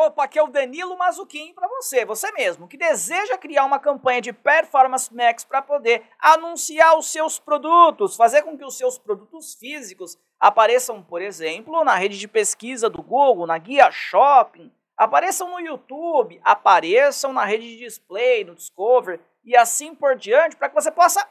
Opa, aqui é o Danilo Mazuquim para você, você mesmo, que deseja criar uma campanha de Performance Max para poder anunciar os seus produtos, fazer com que os seus produtos físicos apareçam, por exemplo, na rede de pesquisa do Google, na guia Shopping, apareçam no YouTube, apareçam na rede de display, no Discover e assim por diante, para que você possa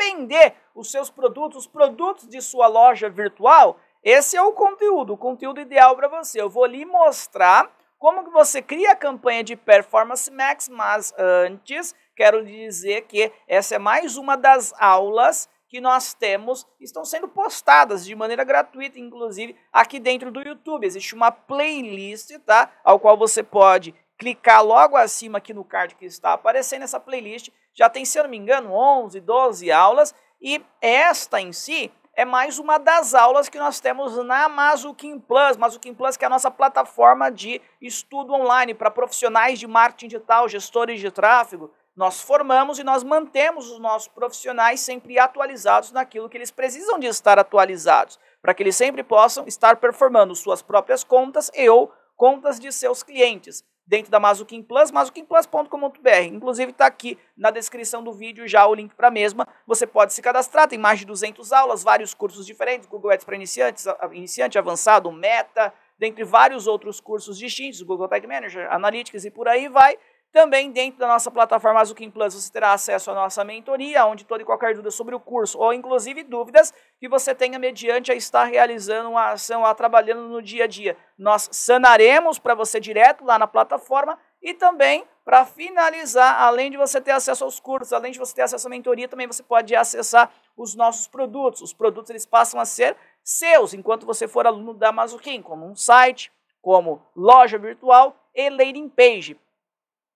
vender os seus produtos, os produtos de sua loja virtual. Esse é o conteúdo, o conteúdo ideal para você. Eu vou lhe mostrar como que você cria a campanha de Performance Max, mas ah, antes quero dizer que essa é mais uma das aulas que nós temos estão sendo postadas de maneira gratuita, inclusive aqui dentro do YouTube. Existe uma playlist, tá? Ao qual você pode clicar logo acima aqui no card que está aparecendo. Essa playlist já tem, se eu não me engano, 11, 12 aulas. E esta em si é mais uma das aulas que nós temos na Mazukin Plus. Mazukin Plus que é a nossa plataforma de estudo online para profissionais de marketing digital, gestores de tráfego. Nós formamos e nós mantemos os nossos profissionais sempre atualizados naquilo que eles precisam de estar atualizados, para que eles sempre possam estar performando suas próprias contas e ou contas de seus clientes dentro da Mazukin Plus, mazukinplus.com.br. Inclusive está aqui na descrição do vídeo já o link para a mesma. Você pode se cadastrar, tem mais de 200 aulas, vários cursos diferentes, Google Ads para iniciantes, iniciante, avançado, meta, dentre vários outros cursos distintos, Google Tag Manager, Analytics e por aí vai. Também dentro da nossa plataforma Azukin Plus você terá acesso à nossa mentoria, onde toda e qualquer dúvida sobre o curso, ou inclusive dúvidas que você tenha mediante a estar realizando uma ação, a trabalhando no dia a dia. Nós sanaremos para você direto lá na plataforma e também para finalizar, além de você ter acesso aos cursos, além de você ter acesso à mentoria, também você pode acessar os nossos produtos. Os produtos eles passam a ser seus enquanto você for aluno da Mazuquim, como um site, como loja virtual e landing page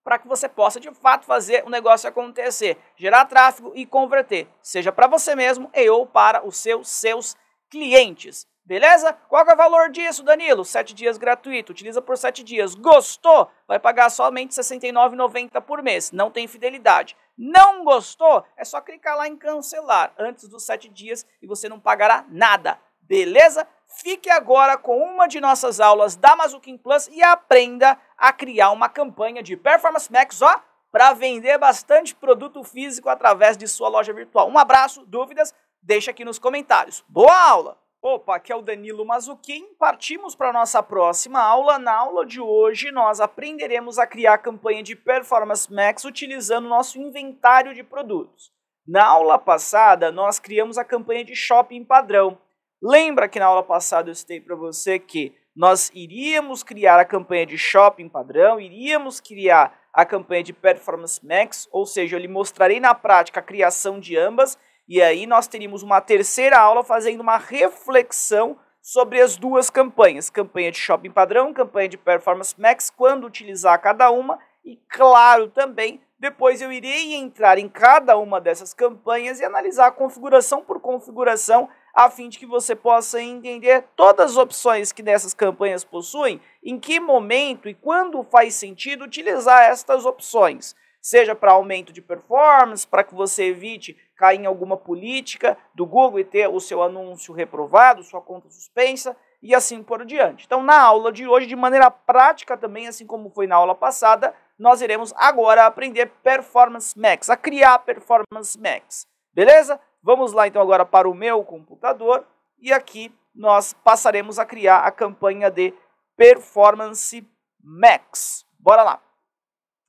para que você possa de fato fazer o negócio acontecer, gerar tráfego e converter, seja para você mesmo e ou para os seus seus clientes. Beleza? Qual é o valor disso, Danilo? Sete dias gratuito, utiliza por sete dias. Gostou? Vai pagar somente R$ 69,90 por mês, não tem fidelidade. Não gostou? É só clicar lá em cancelar antes dos sete dias e você não pagará nada. Beleza? Fique agora com uma de nossas aulas da Mazukin Plus e aprenda a criar uma campanha de Performance Max, ó, para vender bastante produto físico através de sua loja virtual. Um abraço, dúvidas, deixa aqui nos comentários. Boa aula! Opa, aqui é o Danilo Mazuquim. Partimos para a nossa próxima aula. Na aula de hoje, nós aprenderemos a criar campanha de Performance Max utilizando nosso inventário de produtos. Na aula passada, nós criamos a campanha de shopping padrão. Lembra que na aula passada eu citei para você que nós iríamos criar a campanha de shopping padrão, iríamos criar a campanha de performance max, ou seja, eu lhe mostrarei na prática a criação de ambas, e aí nós teríamos uma terceira aula fazendo uma reflexão sobre as duas campanhas, campanha de shopping padrão, campanha de performance max, quando utilizar cada uma, e claro também, depois eu irei entrar em cada uma dessas campanhas e analisar configuração por configuração a fim de que você possa entender todas as opções que dessas campanhas possuem, em que momento e quando faz sentido utilizar estas opções, seja para aumento de performance, para que você evite cair em alguma política do Google e ter o seu anúncio reprovado, sua conta suspensa e assim por diante. Então, na aula de hoje, de maneira prática também, assim como foi na aula passada, nós iremos agora aprender Performance Max, a criar Performance Max. Beleza? Vamos lá então agora para o meu computador e aqui nós passaremos a criar a campanha de Performance Max. Bora lá.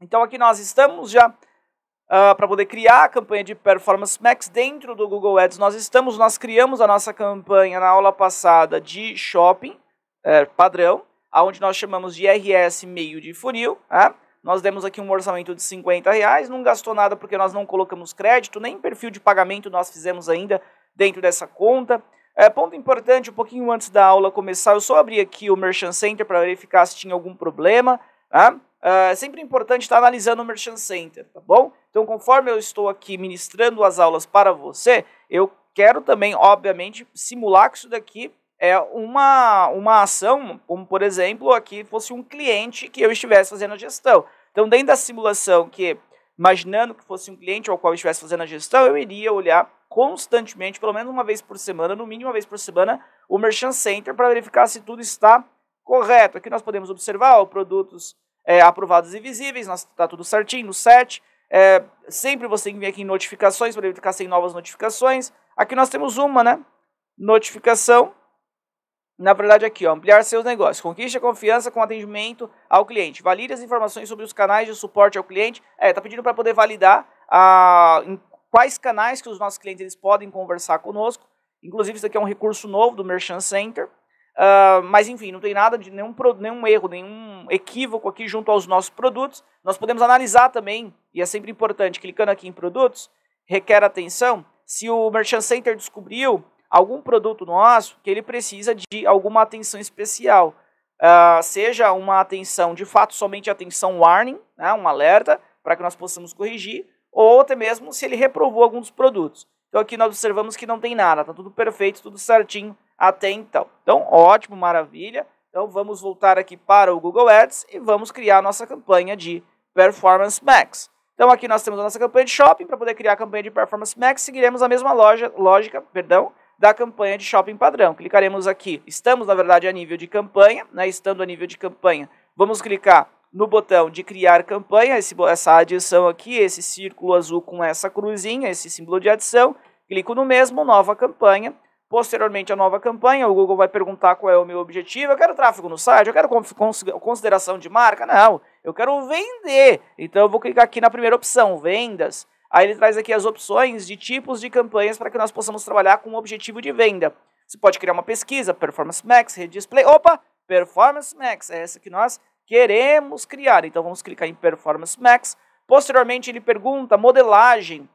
Então aqui nós estamos já uh, para poder criar a campanha de Performance Max dentro do Google Ads. Nós estamos, nós criamos a nossa campanha na aula passada de shopping é, padrão, aonde nós chamamos de RS meio de funil. É? Nós demos aqui um orçamento de 50 reais, não gastou nada porque nós não colocamos crédito, nem perfil de pagamento nós fizemos ainda dentro dessa conta. É, ponto importante, um pouquinho antes da aula começar, eu só abri aqui o Merchant Center para verificar se tinha algum problema. Tá? É, é sempre importante estar tá analisando o Merchant Center, tá bom? Então, conforme eu estou aqui ministrando as aulas para você, eu quero também, obviamente, simular que isso daqui é, uma, uma ação, como por exemplo, aqui fosse um cliente que eu estivesse fazendo a gestão. Então, dentro da simulação que, imaginando que fosse um cliente ao qual eu estivesse fazendo a gestão, eu iria olhar constantemente, pelo menos uma vez por semana, no mínimo uma vez por semana, o Merchant Center para verificar se tudo está correto. Aqui nós podemos observar ó, produtos é, aprovados e visíveis, está tudo certinho, no set. É, sempre você tem que vir aqui em notificações para verificar se tem novas notificações. Aqui nós temos uma, né? Notificação na verdade aqui, ó, ampliar seus negócios, conquiste a confiança com atendimento ao cliente, valide as informações sobre os canais de suporte ao cliente, é, tá pedindo para poder validar a, ah, em quais canais que os nossos clientes eles podem conversar conosco, inclusive isso aqui é um recurso novo do Merchant Center, uh, mas enfim, não tem nada de nenhum, nenhum erro, nenhum equívoco aqui junto aos nossos produtos, nós podemos analisar também, e é sempre importante, clicando aqui em produtos, requer atenção, se o Merchant Center descobriu algum produto nosso que ele precisa de alguma atenção especial. Uh, seja uma atenção, de fato, somente atenção warning, né, um alerta, para que nós possamos corrigir, ou até mesmo se ele reprovou algum dos produtos. Então aqui nós observamos que não tem nada, está tudo perfeito, tudo certinho até então. Então ótimo, maravilha. Então vamos voltar aqui para o Google Ads e vamos criar a nossa campanha de Performance Max. Então aqui nós temos a nossa campanha de shopping, para poder criar a campanha de Performance Max, seguiremos a mesma loja, lógica, perdão, da campanha de shopping padrão. Clicaremos aqui. Estamos, na verdade, a nível de campanha, né? Estando a nível de campanha, vamos clicar no botão de criar campanha, esse, essa adição aqui, esse círculo azul com essa cruzinha, esse símbolo de adição, clico no mesmo, nova campanha, posteriormente a nova campanha, o Google vai perguntar qual é o meu objetivo, eu quero tráfego no site, eu quero consideração de marca, não, eu quero vender, então eu vou clicar aqui na primeira opção, vendas, Aí ele traz aqui as opções de tipos de campanhas para que nós possamos trabalhar com o objetivo de venda. Você pode criar uma pesquisa, Performance Max, Rede Display. Opa, Performance Max, é essa que nós queremos criar. Então vamos clicar em Performance Max. Posteriormente ele pergunta modelagem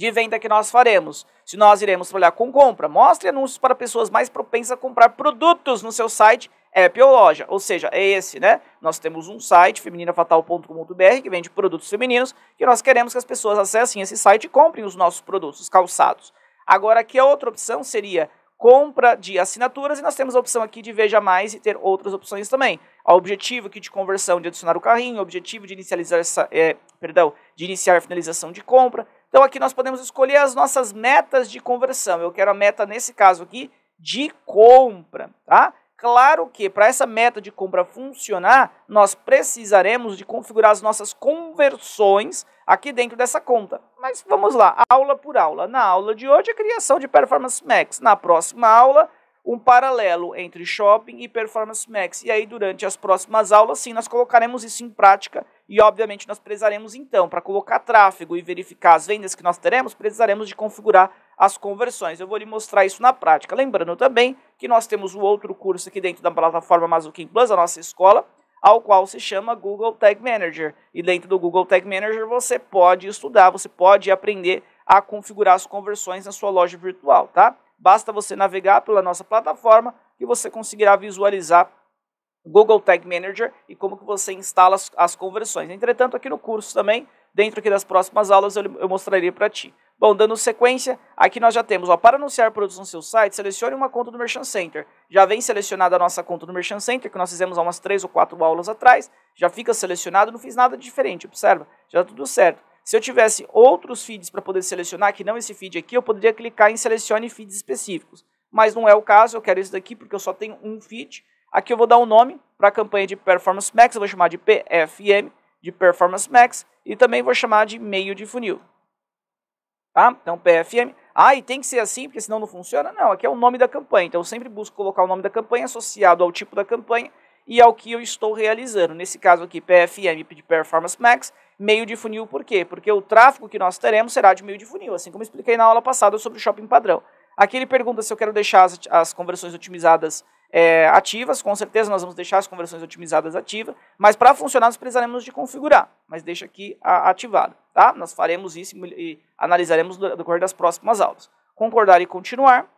de venda que nós faremos. Se nós iremos trabalhar com compra, mostre anúncios para pessoas mais propensas a comprar produtos no seu site, app ou loja. Ou seja, é esse, né? Nós temos um site, femininafatal.com.br, que vende produtos femininos, que nós queremos que as pessoas acessem esse site e comprem os nossos produtos, calçados. Agora, aqui a outra opção seria compra de assinaturas e nós temos a opção aqui de veja mais e ter outras opções também. O objetivo aqui de conversão de adicionar o carrinho, o objetivo de inicializar essa, é, perdão, de iniciar a finalização de compra, então aqui nós podemos escolher as nossas metas de conversão. Eu quero a meta, nesse caso aqui, de compra, tá? Claro que para essa meta de compra funcionar, nós precisaremos de configurar as nossas conversões aqui dentro dessa conta. Mas vamos lá, aula por aula. Na aula de hoje, a criação de Performance Max. Na próxima aula, um paralelo entre shopping e performance max. E aí, durante as próximas aulas, sim, nós colocaremos isso em prática e, obviamente, nós precisaremos, então, para colocar tráfego e verificar as vendas que nós teremos, precisaremos de configurar as conversões. Eu vou lhe mostrar isso na prática. Lembrando também que nós temos o um outro curso aqui dentro da plataforma Mazuki Plus, a nossa escola, ao qual se chama Google Tag Manager. E dentro do Google Tag Manager você pode estudar, você pode aprender a configurar as conversões na sua loja virtual, tá? Basta você navegar pela nossa plataforma e você conseguirá visualizar Google Tag Manager e como que você instala as, as conversões. Entretanto, aqui no curso também, dentro aqui das próximas aulas, eu, eu mostrarei para ti. Bom, dando sequência, aqui nós já temos, ó, para anunciar produtos no seu site, selecione uma conta do Merchant Center. Já vem selecionada a nossa conta do Merchant Center, que nós fizemos há umas três ou quatro aulas atrás, já fica selecionado, não fiz nada diferente, observa, já tá tudo certo. Se eu tivesse outros feeds para poder selecionar, que não esse feed aqui, eu poderia clicar em selecione feeds específicos. Mas não é o caso, eu quero esse daqui porque eu só tenho um feed. Aqui eu vou dar um nome para a campanha de Performance Max, eu vou chamar de PFM, de Performance Max, e também vou chamar de meio de funil. Tá? Então PFM. Ah, e tem que ser assim, porque senão não funciona? Não, aqui é o nome da campanha. Então eu sempre busco colocar o nome da campanha associado ao tipo da campanha e ao que eu estou realizando. Nesse caso aqui, PFM de Performance Max, meio de funil, por quê? Porque o tráfego que nós teremos será de meio de funil, assim como expliquei na aula passada sobre o shopping padrão. Aqui ele pergunta se eu quero deixar as, as conversões otimizadas é, ativas, com certeza nós vamos deixar as conversões otimizadas ativas, mas para funcionar nós precisaremos de configurar, mas deixa aqui a, ativado, tá? Nós faremos isso e, e analisaremos no decorrer das próximas aulas. Concordar e continuar.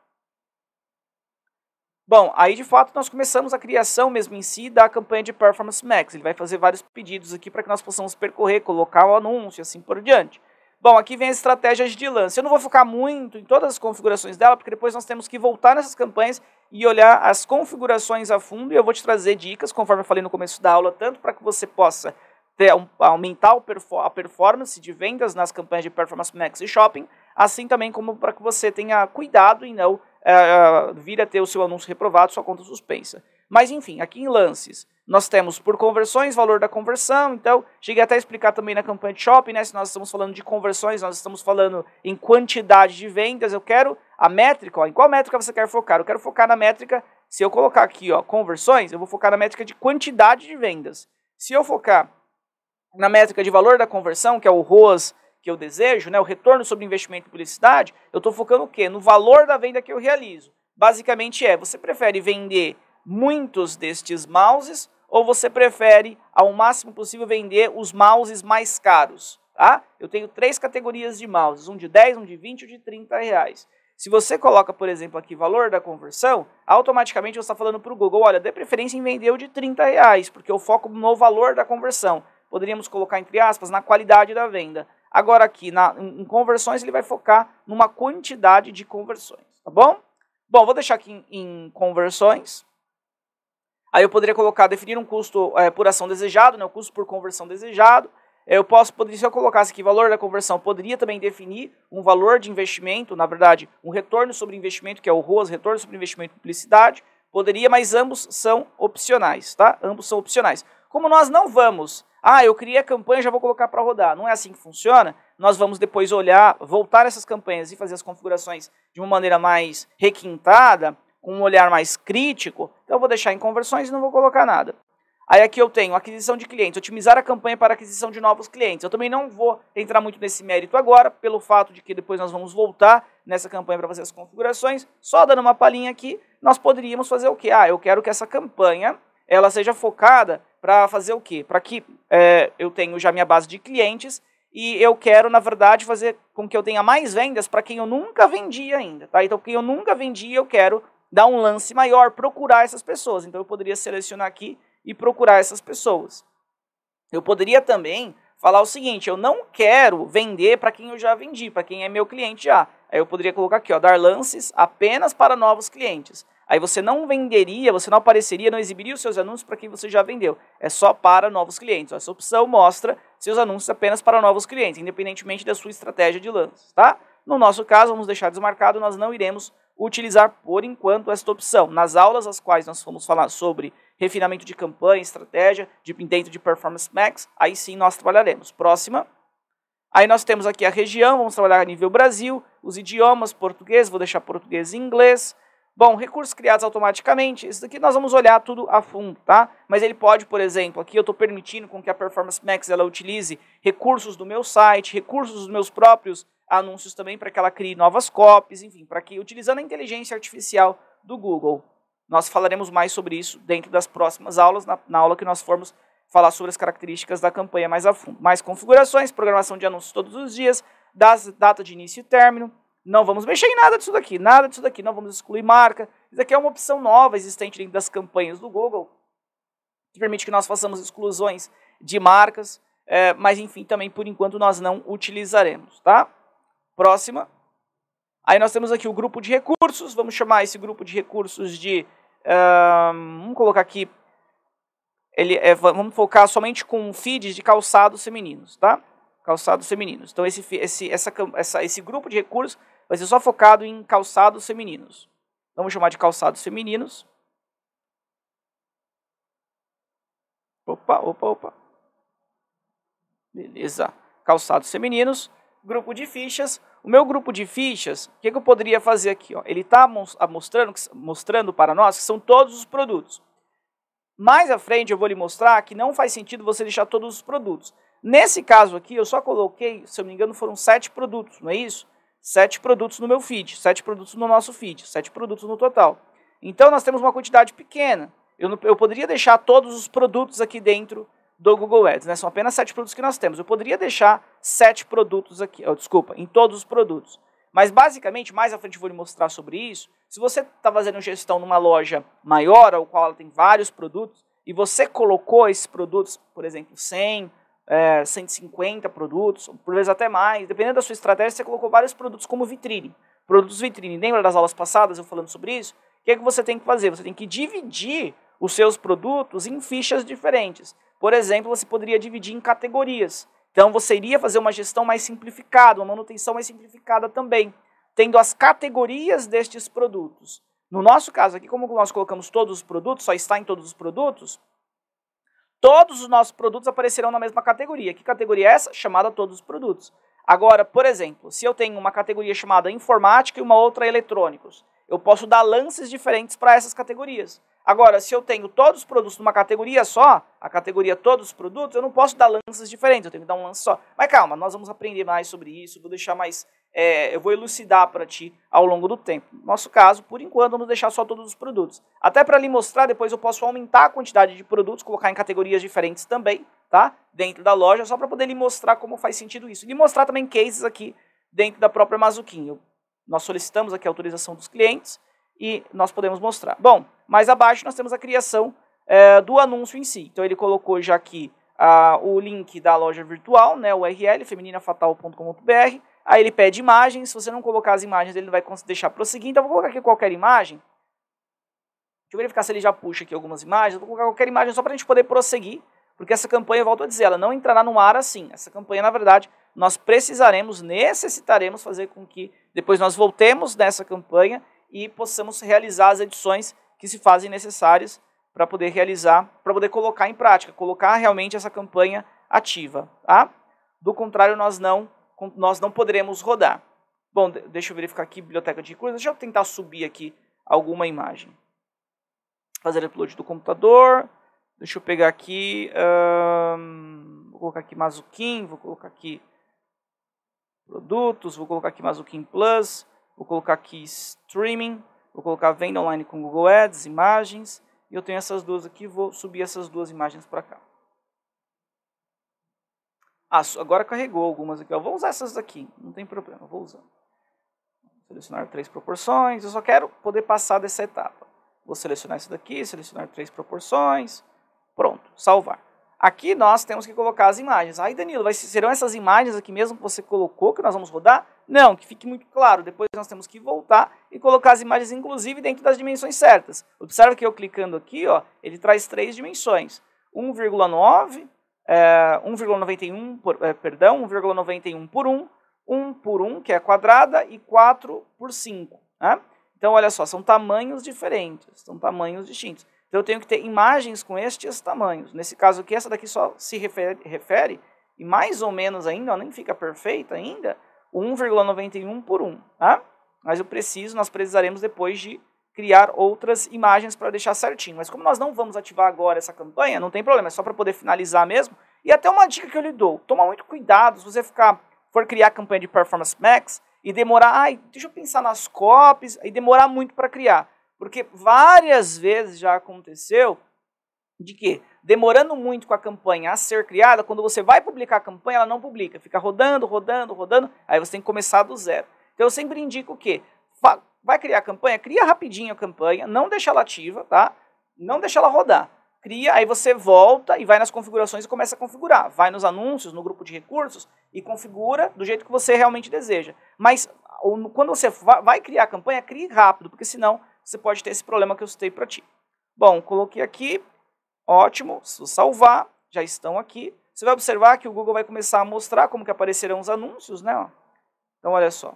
Bom, aí de fato nós começamos a criação mesmo em si da campanha de Performance Max. Ele vai fazer vários pedidos aqui para que nós possamos percorrer, colocar o anúncio assim por diante. Bom, aqui vem as estratégias de lance. Eu não vou focar muito em todas as configurações dela, porque depois nós temos que voltar nessas campanhas e olhar as configurações a fundo. E eu vou te trazer dicas, conforme eu falei no começo da aula, tanto para que você possa ter, aumentar a performance de vendas nas campanhas de Performance Max e Shopping, assim também como para que você tenha cuidado e não uh, vir a ter o seu anúncio reprovado, sua conta suspensa. Mas enfim, aqui em lances, nós temos por conversões, valor da conversão, então cheguei até a explicar também na campanha de shopping, né, se nós estamos falando de conversões, nós estamos falando em quantidade de vendas, eu quero a métrica, ó, em qual métrica você quer focar? Eu quero focar na métrica, se eu colocar aqui ó, conversões, eu vou focar na métrica de quantidade de vendas. Se eu focar na métrica de valor da conversão, que é o ROAS que eu desejo, né, o retorno sobre investimento em publicidade, eu estou focando o quê? No valor da venda que eu realizo. Basicamente é, você prefere vender muitos destes mouses ou você prefere, ao máximo possível, vender os mouses mais caros? Tá? Eu tenho três categorias de mouses, um de 10, um de 20 e um de 30 reais. Se você coloca, por exemplo, aqui valor da conversão, automaticamente você está falando para o Google, olha, dê preferência em vender o de 30 reais, porque eu foco no valor da conversão. Poderíamos colocar, entre aspas, na qualidade da venda. Agora aqui na, em conversões ele vai focar numa quantidade de conversões, tá bom? Bom, vou deixar aqui em, em conversões. Aí eu poderia colocar, definir um custo é, por ação desejado, né, o custo por conversão desejado. É, eu posso, poderia, se eu colocasse aqui valor da conversão, poderia também definir um valor de investimento, na verdade, um retorno sobre investimento, que é o ROAS, retorno sobre investimento em publicidade. Poderia, mas ambos são opcionais, tá? Ambos são opcionais. Como nós não vamos ah, eu criei a campanha, já vou colocar para rodar. Não é assim que funciona. Nós vamos depois olhar, voltar essas campanhas e fazer as configurações de uma maneira mais requintada, com um olhar mais crítico. Então eu vou deixar em conversões e não vou colocar nada. Aí aqui eu tenho aquisição de clientes, otimizar a campanha para aquisição de novos clientes. Eu também não vou entrar muito nesse mérito agora, pelo fato de que depois nós vamos voltar nessa campanha para fazer as configurações. Só dando uma palhinha aqui, nós poderíamos fazer o quê? Ah, eu quero que essa campanha ela seja focada para fazer o quê? Para que é, eu tenho já minha base de clientes e eu quero, na verdade, fazer com que eu tenha mais vendas para quem eu nunca vendi ainda, tá? Então, quem eu nunca vendi, eu quero dar um lance maior, procurar essas pessoas. Então, eu poderia selecionar aqui e procurar essas pessoas. Eu poderia também falar o seguinte: eu não quero vender para quem eu já vendi, para quem é meu cliente já. Aí eu poderia colocar aqui, ó, dar lances apenas para novos clientes. Aí você não venderia, você não apareceria, não exibiria os seus anúncios para quem você já vendeu. É só para novos clientes. Essa opção mostra seus anúncios apenas para novos clientes, independentemente da sua estratégia de lance. tá? No nosso caso, vamos deixar desmarcado, nós não iremos utilizar por enquanto esta opção. Nas aulas as quais nós fomos falar sobre refinamento de campanha, estratégia, de, dentro de Performance Max, aí sim nós trabalharemos. Próxima. Aí nós temos aqui a região, vamos trabalhar a nível Brasil, os idiomas, português, vou deixar português e inglês. Bom, recursos criados automaticamente, isso daqui nós vamos olhar tudo a fundo, tá? Mas ele pode, por exemplo, aqui eu estou permitindo com que a Performance Max ela utilize recursos do meu site, recursos dos meus próprios anúncios também para que ela crie novas copies, enfim, para que utilizando a inteligência artificial do Google. Nós falaremos mais sobre isso dentro das próximas aulas, na, na aula que nós formos falar sobre as características da campanha mais a fundo. Mais configurações, programação de anúncios todos os dias, das, data de início e término, não vamos mexer em nada disso daqui, nada disso daqui, não vamos excluir marca. Isso daqui é uma opção nova existente dentro das campanhas do Google, que permite que nós façamos exclusões de marcas, é, mas enfim, também por enquanto nós não utilizaremos, tá? Próxima. Aí nós temos aqui o grupo de recursos, vamos chamar esse grupo de recursos de, vamos colocar aqui, ele é, vamos focar somente com feeds de calçados femininos, tá? calçados femininos. Então, esse, esse, essa, essa, esse grupo de recursos vai ser só focado em calçados femininos. Vamos chamar de calçados femininos. Opa, opa, opa. Beleza. Calçados femininos, grupo de fichas. O meu grupo de fichas, o que, que, eu poderia fazer aqui? Ó? Ele está ah, mostrando, mostrando para nós que são todos os produtos. Mais à frente eu vou lhe mostrar que não faz sentido você deixar todos os produtos. Nesse caso aqui, eu só coloquei, se eu não me engano, foram sete produtos, não é isso? Sete produtos no meu feed, sete produtos no nosso feed, sete produtos no total. Então, nós temos uma quantidade pequena. Eu, eu poderia deixar todos os produtos aqui dentro do Google Ads, né? São apenas sete produtos que nós temos. Eu poderia deixar sete produtos aqui, oh, desculpa, em todos os produtos. Mas basicamente, mais à frente eu vou lhe mostrar sobre isso. Se você está fazendo gestão numa loja maior, ao qual ela tem vários produtos, e você colocou esses produtos, por exemplo, 100, é, 150 produtos, por vezes até mais. Dependendo da sua estratégia, você colocou vários produtos como vitrine. Produtos vitrine. Lembra das aulas passadas eu falando sobre isso? O que, é que você tem que fazer? Você tem que dividir os seus produtos em fichas diferentes. Por exemplo, você poderia dividir em categorias. Então você iria fazer uma gestão mais simplificada, uma manutenção mais simplificada também, tendo as categorias destes produtos. No nosso caso aqui, como nós colocamos todos os produtos, só está em todos os produtos, todos os nossos produtos aparecerão na mesma categoria. Que categoria é essa? Chamada todos os produtos. Agora, por exemplo, se eu tenho uma categoria chamada informática e uma outra eletrônicos, eu posso dar lances diferentes para essas categorias. Agora, se eu tenho todos os produtos numa categoria só, a categoria todos os produtos, eu não posso dar lances diferentes, eu tenho que dar um lance só. Mas calma, nós vamos aprender mais sobre isso, vou deixar mais é, eu vou elucidar para ti ao longo do tempo. nosso caso, por enquanto, vamos deixar só todos os produtos. Até para lhe mostrar, depois eu posso aumentar a quantidade de produtos, colocar em categorias diferentes também, tá? Dentro da loja, só para poder lhe mostrar como faz sentido isso. E lhe mostrar também cases aqui dentro da própria Mazuquinho. Nós solicitamos aqui a autorização dos clientes e nós podemos mostrar. Bom, mais abaixo nós temos a criação é, do anúncio em si. Então ele colocou já aqui ah, o link da loja virtual, né, o URL, femininafatal.com.br, Aí ele pede imagens, se você não colocar as imagens, ele não vai deixar prosseguir. Então, eu vou colocar aqui qualquer imagem. Deixa eu verificar se ele já puxa aqui algumas imagens. Eu vou colocar qualquer imagem só para a gente poder prosseguir, porque essa campanha, volto a dizer, ela não entrará no ar assim. Essa campanha, na verdade, nós precisaremos, necessitaremos fazer com que depois nós voltemos nessa campanha e possamos realizar as edições que se fazem necessárias para poder realizar, para poder colocar em prática, colocar realmente essa campanha ativa, tá? Do contrário, nós não nós não poderemos rodar. Bom, deixa eu verificar aqui, biblioteca de recursos, deixa eu tentar subir aqui alguma imagem. Fazer upload do computador, deixa eu pegar aqui, vou colocar aqui Mazukin, vou colocar aqui produtos, vou colocar aqui Mazukin Plus, vou colocar aqui streaming, vou colocar venda online com Google Ads, imagens, e eu tenho essas duas aqui, vou subir essas duas imagens para cá. Ah, agora carregou algumas aqui. Ó. Vou usar essas daqui, não tem problema, vou usar. selecionar três proporções, eu só quero poder passar dessa etapa. Vou selecionar essa daqui, selecionar três proporções, pronto, salvar. Aqui nós temos que colocar as imagens. Aí, Danilo, vai, serão essas imagens aqui mesmo que você colocou que nós vamos rodar? Não, que fique muito claro. Depois nós temos que voltar e colocar as imagens, inclusive, dentro das dimensões certas. Observe que eu clicando aqui, ó, ele traz três dimensões. 1,9, é, 1,91 por, é, perdão, 1,91 por 1, 1 por 1, que é quadrada, e 4 por 5. Né? Então, olha só, são tamanhos diferentes, são tamanhos distintos. Então, eu tenho que ter imagens com estes tamanhos. Nesse caso aqui, essa daqui só se refere, refere e mais ou menos ainda, ó, nem fica perfeita ainda, 1,91 por 1. Tá? Mas eu preciso, nós precisaremos depois de criar outras imagens para deixar certinho. Mas como nós não vamos ativar agora essa campanha, não tem problema, é só para poder finalizar mesmo. E até uma dica que eu lhe dou, toma muito cuidado se você ficar for criar campanha de Performance Max e demorar, ai, deixa eu pensar nas copies, e demorar muito para criar. Porque várias vezes já aconteceu de que demorando muito com a campanha a ser criada, quando você vai publicar a campanha, ela não publica, fica rodando, rodando, rodando, aí você tem que começar do zero. Então eu sempre indico o quê? Vai criar a campanha? Cria rapidinho a campanha, não deixa ela ativa, tá? Não deixa ela rodar. Cria, aí você volta e vai nas configurações e começa a configurar. Vai nos anúncios, no grupo de recursos e configura do jeito que você realmente deseja. Mas ou, quando você vai criar a campanha, crie rápido, porque senão você pode ter esse problema que eu citei para ti. Bom, coloquei aqui, ótimo, se salvar, já estão aqui. Você vai observar que o Google vai começar a mostrar como que aparecerão os anúncios, né? Então, olha só.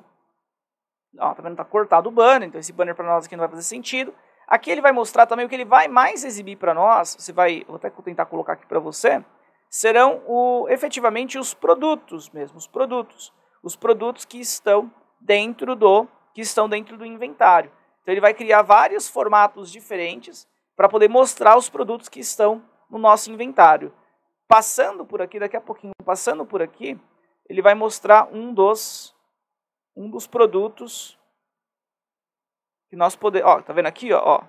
Ó, ah, tá vendo? Tá cortado o banner, então esse banner para nós aqui não vai fazer sentido. Aqui ele vai mostrar também o que ele vai mais exibir para nós. Você vai, vou até tentar colocar aqui para você. Serão o, efetivamente os produtos mesmo, os produtos, os produtos que estão dentro do que estão dentro do inventário. Então ele vai criar vários formatos diferentes para poder mostrar os produtos que estão no nosso inventário. Passando por aqui, daqui a pouquinho, passando por aqui, ele vai mostrar um dos um dos produtos que nós podemos. Ó, tá vendo aqui? Ó, ó.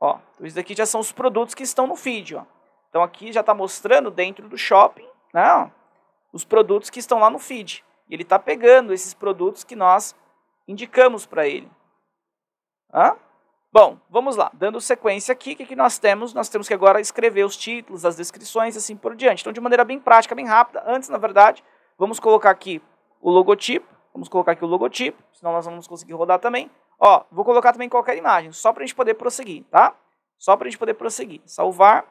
ó então isso daqui já são os produtos que estão no feed. Ó. Então aqui já está mostrando dentro do shopping né, ó, os produtos que estão lá no feed. E ele está pegando esses produtos que nós indicamos para ele. Hã? Bom, vamos lá. Dando sequência aqui, o que, que nós temos? Nós temos que agora escrever os títulos, as descrições e assim por diante. Então, de maneira bem prática, bem rápida, antes, na verdade, vamos colocar aqui o logotipo. Vamos colocar aqui o logotipo, senão nós vamos conseguir rodar também. Ó, vou colocar também qualquer imagem, só para a gente poder prosseguir, tá? Só para a gente poder prosseguir. Salvar.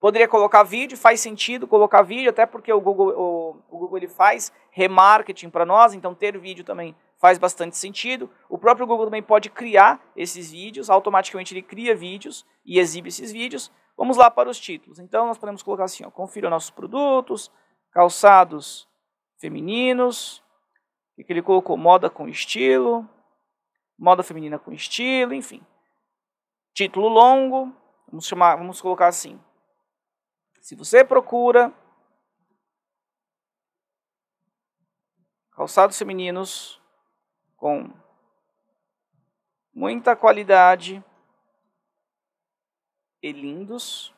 Poderia colocar vídeo, faz sentido colocar vídeo, até porque o Google, o, o Google ele faz remarketing para nós, então ter vídeo também faz bastante sentido. O próprio Google também pode criar esses vídeos, automaticamente ele cria vídeos e exibe esses vídeos. Vamos lá para os títulos. Então nós podemos colocar assim, ó, confira nossos produtos, calçados femininos, que ele colocou moda com estilo, moda feminina com estilo, enfim. Título longo, vamos chamar, vamos colocar assim. Se você procura calçados femininos com muita qualidade e lindos,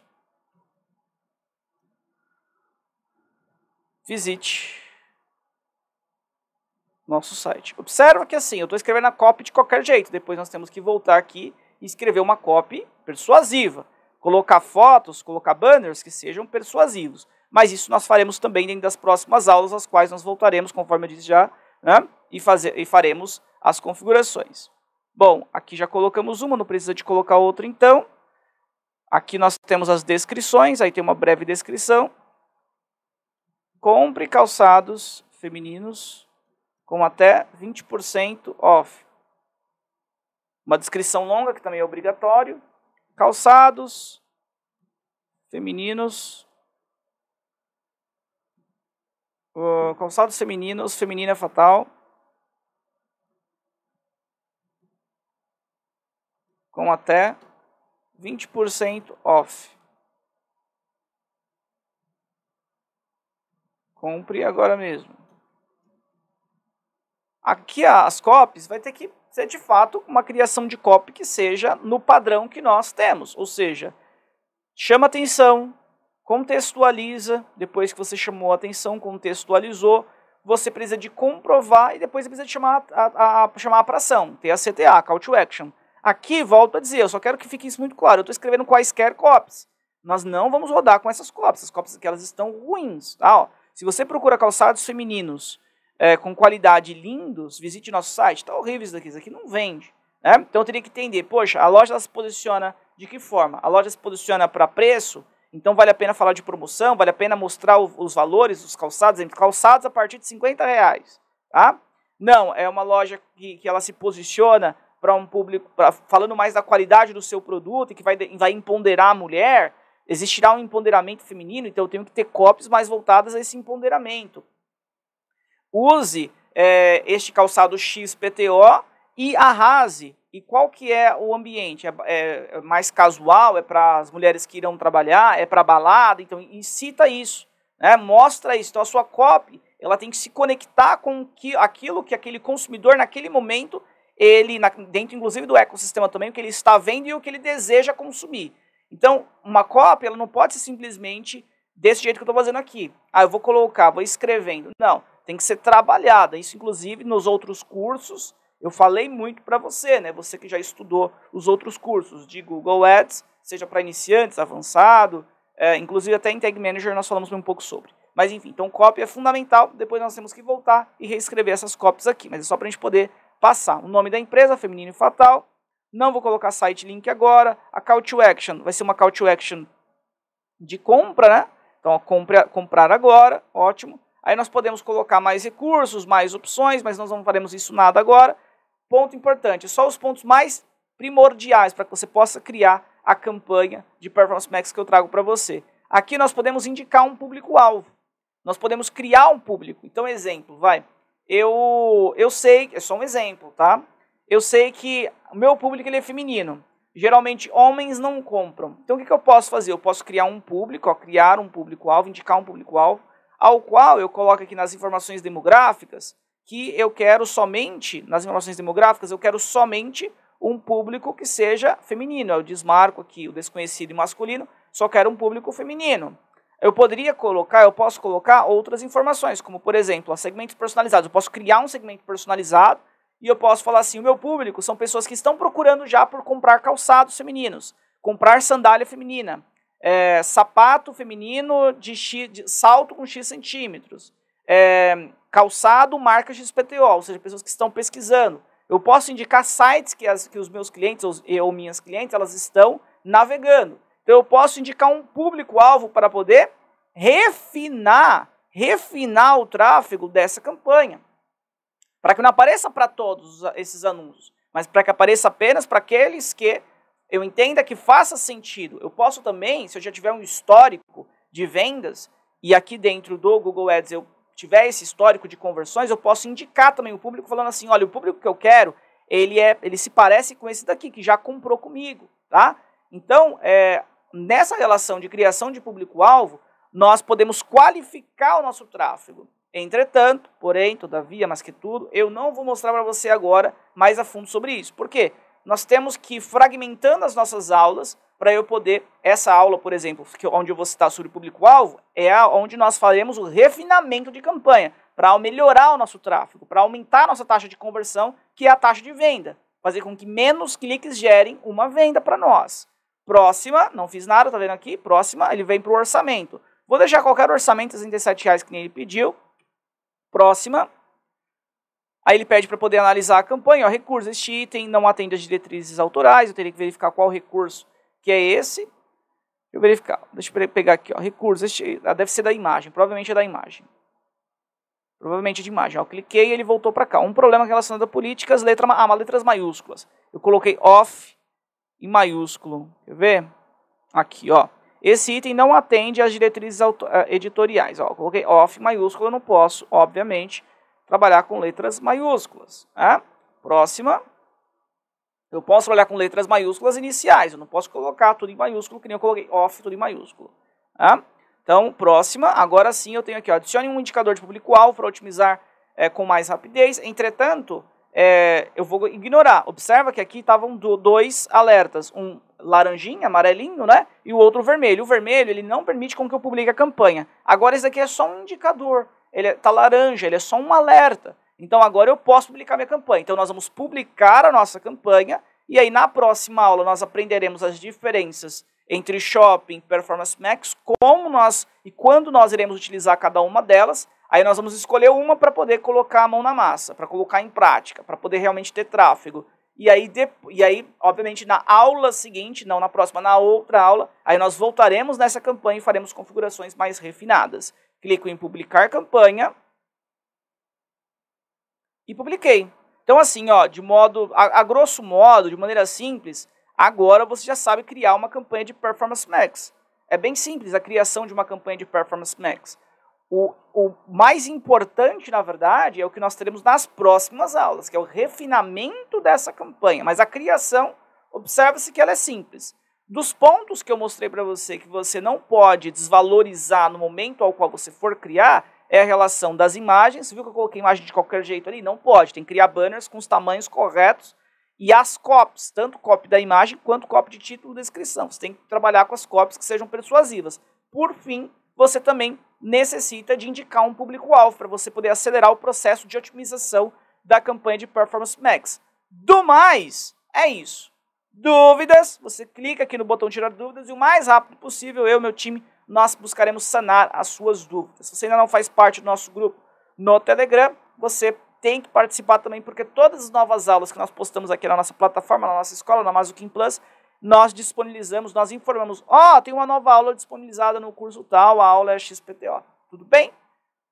visite nosso site. Observa que assim, eu estou escrevendo a copy de qualquer jeito, depois nós temos que voltar aqui e escrever uma copy persuasiva. Colocar fotos, colocar banners que sejam persuasivos. Mas isso nós faremos também dentro das próximas aulas, as quais nós voltaremos, conforme eu disse já, né? e, fazer, e faremos as configurações. Bom, aqui já colocamos uma, não precisa de colocar outra então. Aqui nós temos as descrições, aí tem uma breve descrição. Compre calçados femininos com até 20% off. Uma descrição longa, que também é obrigatório. Calçados femininos. Uh, calçados femininos, feminina fatal. Com até 20% off. Compre agora mesmo. Aqui as copies vai ter que ser de fato uma criação de copy que seja no padrão que nós temos, ou seja, chama atenção, contextualiza, depois que você chamou a atenção, contextualizou, você precisa de comprovar e depois precisa de chamar, a, a, chamar para ação, ter a CTA, Call to Action. Aqui, volto a dizer, eu só quero que fique isso muito claro, eu estou escrevendo quaisquer copies. Nós não vamos rodar com essas copies, as copies que elas estão ruins. Tá? Ó, se você procura calçados femininos é, com qualidade lindos, visite nosso site. Está horrível isso daqui, isso aqui não vende. Né? Então eu teria que entender, poxa, a loja ela se posiciona de que forma? A loja se posiciona para preço, então vale a pena falar de promoção, vale a pena mostrar o, os valores dos calçados, calçados a partir de 50 reais, tá? Não, é uma loja que, que ela se posiciona para um público, pra, falando mais da qualidade do seu produto e que vai, vai empoderar a mulher, existirá um empoderamento feminino, então eu tenho que ter copies mais voltadas a esse empoderamento use é, este calçado XPTO e arrase. E qual que é o ambiente? É, é, é mais casual? É para as mulheres que irão trabalhar? É para balada? Então, incita isso. Né? Mostra isso. Então, a sua copy ela tem que se conectar com que, aquilo que aquele consumidor, naquele momento, ele, na, dentro inclusive do ecossistema também, o que ele está vendo e o que ele deseja consumir. Então, uma cópia, ela não pode ser simplesmente desse jeito que eu estou fazendo aqui. Ah, eu vou colocar, vou escrevendo. Não tem que ser trabalhada. Isso, inclusive, nos outros cursos, eu falei muito para você, né? Você que já estudou os outros cursos de Google Ads, seja para iniciantes, avançado, é, inclusive até em Tag Manager nós falamos um pouco sobre. Mas enfim, então copy é fundamental, depois nós temos que voltar e reescrever essas copies aqui, mas é só para a gente poder passar. O nome da empresa, Feminino e Fatal, não vou colocar site link agora, a Call to Action vai ser uma Call to Action de compra, né? Então, compra, comprar agora, ótimo. Aí nós podemos colocar mais recursos, mais opções, mas nós não faremos isso nada agora. Ponto importante, só os pontos mais primordiais para que você possa criar a campanha de Performance Max que eu trago para você. Aqui nós podemos indicar um público-alvo. Nós podemos criar um público. Então, exemplo, vai. Eu, eu sei, é só um exemplo, tá? Eu sei que o meu público ele é feminino. Geralmente homens não compram. Então o que, que eu posso fazer? Eu posso criar um público, ó, criar um público-alvo, indicar um público-alvo ao qual eu coloco aqui nas informações demográficas que eu quero somente, nas informações demográficas, eu quero somente um público que seja feminino. Eu desmarco aqui o desconhecido e masculino, só quero um público feminino. Eu poderia colocar, eu posso colocar outras informações, como por exemplo, segmentos personalizados. Eu posso criar um segmento personalizado e eu posso falar assim: o meu público são pessoas que estão procurando já por comprar calçados femininos, comprar sandália feminina, é, sapato feminino de, x, de, salto com X centímetros, é, calçado marca XPTO, ou seja, pessoas que estão pesquisando. Eu posso indicar sites que, as, que os meus clientes ou, ou minhas clientes elas estão navegando. Então eu posso indicar um público-alvo para poder refinar, refinar o tráfego dessa campanha. Para que não apareça para todos esses anúncios, mas para que apareça apenas para aqueles que eu entenda que faça sentido, eu posso também, se eu já tiver um histórico de vendas, e aqui dentro do Google Ads eu tiver esse histórico de conversões, eu posso indicar também o público falando assim, olha, o público que eu quero, ele é, ele se parece com esse daqui que já comprou comigo, tá? Então, é, nessa relação de criação de público-alvo, nós podemos qualificar o nosso tráfego. Entretanto, porém, todavia, mais que tudo, eu não vou mostrar para você agora mais a fundo sobre isso. Por quê? nós temos que ir fragmentando as nossas aulas para eu poder, essa aula, por exemplo, que onde eu vou citar sobre o público-alvo, é a, onde nós faremos o refinamento de campanha para melhorar o nosso tráfego, para aumentar a nossa taxa de conversão, que é a taxa de venda, fazer com que menos cliques gerem uma venda para nós. Próxima, não fiz nada, tá vendo aqui? Próxima, ele vem para o orçamento. Vou deixar qualquer orçamento, R$ reais que nem ele pediu. Próxima, Aí ele pede para poder analisar a campanha, ó, recurso, este item não atende às diretrizes autorais, eu teria que verificar qual recurso que é esse. Deixa eu verificar, deixa eu pegar aqui, ó, recurso, este, ah, deve ser da imagem, provavelmente é da imagem. Provavelmente é de imagem, ó, cliquei e ele voltou para cá. Um problema relacionado a políticas, letra, ah, letras maiúsculas. Eu coloquei off e maiúsculo, quer ver? Aqui, ó. Esse item não atende às diretrizes ah, editoriais. Ó, coloquei off maiúsculo, eu não posso, obviamente, trabalhar com letras maiúsculas. Né? Próxima. Eu posso trabalhar com letras maiúsculas iniciais, eu não posso colocar tudo em maiúsculo, que nem eu coloquei off tudo em maiúsculo. Né? Então, próxima, agora sim eu tenho aqui, ó, adicione um indicador de público-alvo para otimizar é, com mais rapidez. Entretanto, é, eu vou ignorar. Observa que aqui estavam dois alertas, um laranjinho, amarelinho, né? E o outro vermelho. O vermelho, ele não permite com que eu publique a campanha. Agora, isso aqui é só um indicador ele está é, laranja, ele é só um alerta. Então agora eu posso publicar minha campanha. Então nós vamos publicar a nossa campanha e aí na próxima aula nós aprenderemos as diferenças entre Shopping, Performance Max, como nós e quando nós iremos utilizar cada uma delas. Aí nós vamos escolher uma para poder colocar a mão na massa, para colocar em prática, para poder realmente ter tráfego. E aí, de, e aí, obviamente, na aula seguinte, não na próxima, na outra aula, aí nós voltaremos nessa campanha e faremos configurações mais refinadas clico em publicar campanha e publiquei. Então assim, ó, de modo a, a grosso modo, de maneira simples, agora você já sabe criar uma campanha de Performance Max. É bem simples a criação de uma campanha de Performance Max. O, o, mais importante, na verdade, é o que nós teremos nas próximas aulas, que é o refinamento dessa campanha. Mas a criação, observa-se que ela é simples dos pontos que eu mostrei para você que você não pode desvalorizar no momento ao qual você for criar é a relação das imagens. Você viu que eu coloquei imagem de qualquer jeito ali? Não pode. Tem que criar banners com os tamanhos corretos e as copies, tanto copy da imagem quanto copy de título e descrição. Você tem que trabalhar com as copies que sejam persuasivas. Por fim, você também necessita de indicar um público-alvo para você poder acelerar o processo de otimização da campanha de Performance Max. Do mais, é isso dúvidas, você clica aqui no botão tirar dúvidas e o mais rápido possível eu e meu time nós buscaremos sanar as suas dúvidas. Se você ainda não faz parte do nosso grupo no Telegram, você tem que participar também porque todas as novas aulas que nós postamos aqui na nossa plataforma, na nossa escola, na Mazukin Plus, nós disponibilizamos, nós informamos, ó, oh, tem uma nova aula disponibilizada no curso tal, a aula é XPTO. Tudo bem?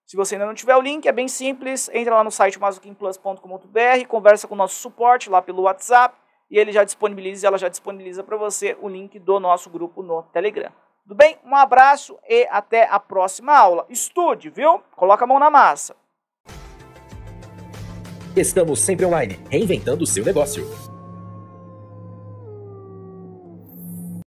Se você ainda não tiver o link, é bem simples, entra lá no site mazuquimplus.com.br, conversa com o nosso suporte lá pelo WhatsApp, e ele já disponibiliza, ela já disponibiliza para você o link do nosso grupo no Telegram. Tudo bem? Um abraço e até a próxima aula. Estude, viu? Coloca a mão na massa. Estamos sempre online, reinventando o seu negócio.